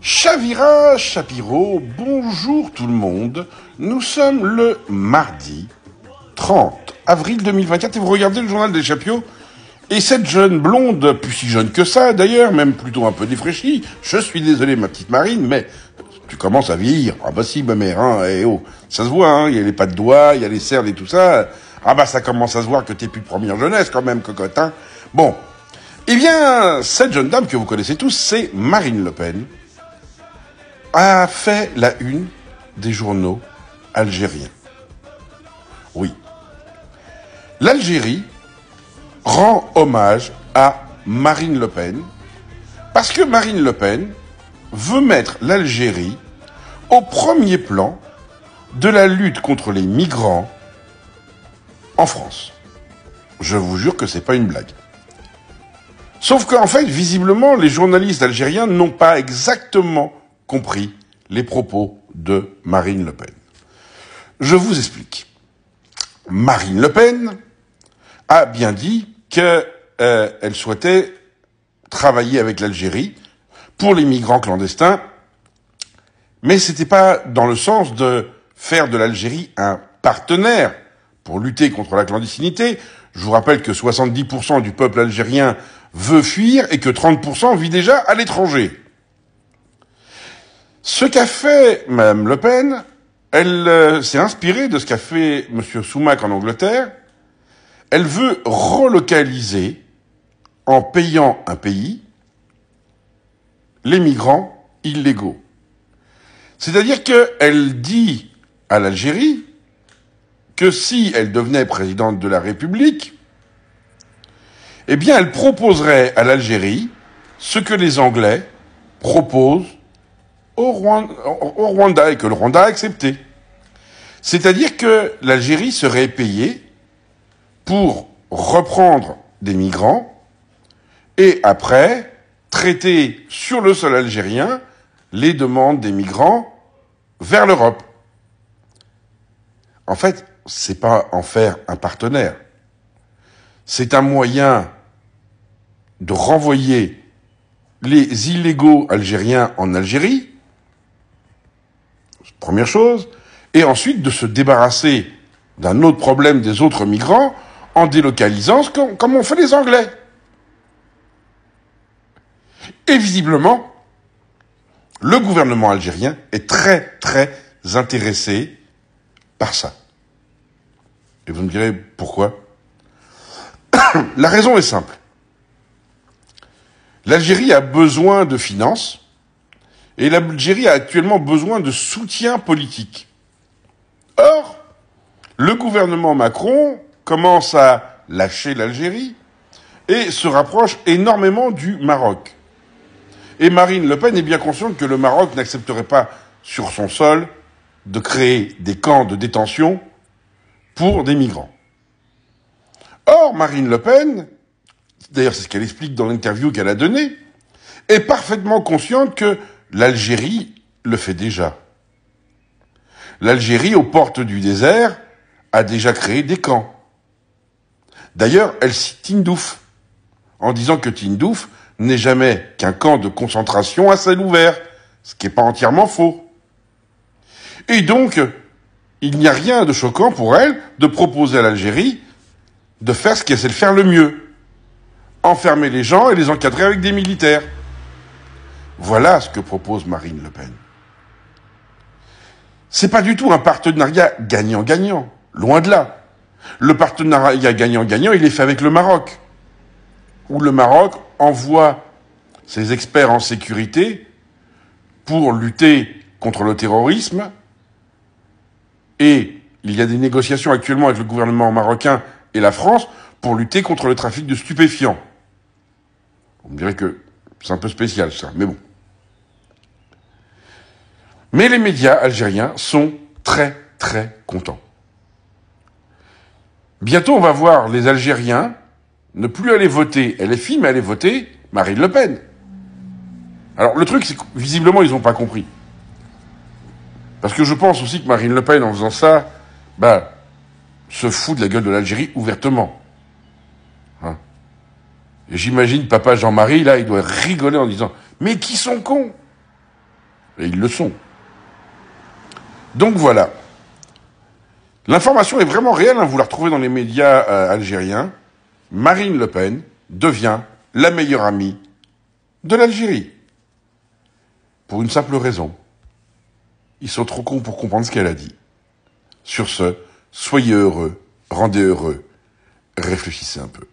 Chavira Chapiro, bonjour tout le monde. Nous sommes le mardi 30 avril 2024 et vous regardez le journal des Chapiots Et cette jeune blonde, plus si jeune que ça d'ailleurs, même plutôt un peu défraîchie, je suis désolé ma petite Marine, mais tu commences à vieillir. Ah bah si ma mère, hein, et eh oh, ça se voit, hein, il y a les pas de doigts, il y a les cernes et tout ça. Ah bah ça commence à se voir que t'es plus de première jeunesse quand même, cocotte, hein. Bon. Eh bien, cette jeune dame que vous connaissez tous, c'est Marine Le Pen a fait la une des journaux algériens. Oui. L'Algérie rend hommage à Marine Le Pen parce que Marine Le Pen veut mettre l'Algérie au premier plan de la lutte contre les migrants en France. Je vous jure que c'est pas une blague. Sauf qu'en fait, visiblement, les journalistes algériens n'ont pas exactement compris les propos de Marine Le Pen. Je vous explique. Marine Le Pen a bien dit qu'elle euh, souhaitait travailler avec l'Algérie pour les migrants clandestins, mais c'était pas dans le sens de faire de l'Algérie un partenaire pour lutter contre la clandestinité. Je vous rappelle que 70% du peuple algérien veut fuir et que 30% vit déjà à l'étranger. Ce qu'a fait Mme Le Pen, elle euh, s'est inspirée de ce qu'a fait M. Soumak en Angleterre. Elle veut relocaliser, en payant un pays, les migrants illégaux. C'est-à-dire qu'elle dit à l'Algérie que si elle devenait présidente de la République, eh bien elle proposerait à l'Algérie ce que les Anglais proposent au Rwanda et que le Rwanda a accepté. C'est-à-dire que l'Algérie serait payée pour reprendre des migrants et après traiter sur le sol algérien les demandes des migrants vers l'Europe. En fait, c'est pas en faire un partenaire. C'est un moyen de renvoyer les illégaux algériens en Algérie Première chose. Et ensuite de se débarrasser d'un autre problème des autres migrants en délocalisant comme on fait les Anglais. Et visiblement, le gouvernement algérien est très très intéressé par ça. Et vous me direz pourquoi La raison est simple. L'Algérie a besoin de finances et l'Algérie a actuellement besoin de soutien politique. Or, le gouvernement Macron commence à lâcher l'Algérie et se rapproche énormément du Maroc. Et Marine Le Pen est bien consciente que le Maroc n'accepterait pas sur son sol de créer des camps de détention pour des migrants. Or, Marine Le Pen, d'ailleurs c'est ce qu'elle explique dans l'interview qu'elle a donnée, est parfaitement consciente que l'Algérie le fait déjà. L'Algérie, aux portes du désert, a déjà créé des camps. D'ailleurs, elle cite Tindouf, en disant que Tindouf n'est jamais qu'un camp de concentration à ciel ouvert, ce qui n'est pas entièrement faux. Et donc, il n'y a rien de choquant pour elle de proposer à l'Algérie de faire ce qu'elle sait faire le mieux. Enfermer les gens et les encadrer avec des militaires. Voilà ce que propose Marine Le Pen. C'est pas du tout un partenariat gagnant-gagnant. Loin de là. Le partenariat gagnant-gagnant, il est fait avec le Maroc. Où le Maroc envoie ses experts en sécurité pour lutter contre le terrorisme. Et il y a des négociations actuellement avec le gouvernement marocain et la France pour lutter contre le trafic de stupéfiants. On me dirait que c'est un peu spécial ça, mais bon. Mais les médias algériens sont très très contents. Bientôt, on va voir les Algériens ne plus aller voter LFI, mais aller voter Marine Le Pen. Alors le truc, c'est que visiblement, ils n'ont pas compris. Parce que je pense aussi que Marine Le Pen, en faisant ça, bah, se fout de la gueule de l'Algérie ouvertement. Hein J'imagine papa Jean-Marie, là, il doit rigoler en disant « Mais qui sont cons ?» Et ils le sont. Donc voilà. L'information est vraiment réelle, hein, vous la retrouvez dans les médias euh, algériens. Marine Le Pen devient la meilleure amie de l'Algérie. Pour une simple raison. Ils sont trop cons pour comprendre ce qu'elle a dit. Sur ce, soyez heureux, rendez heureux, réfléchissez un peu.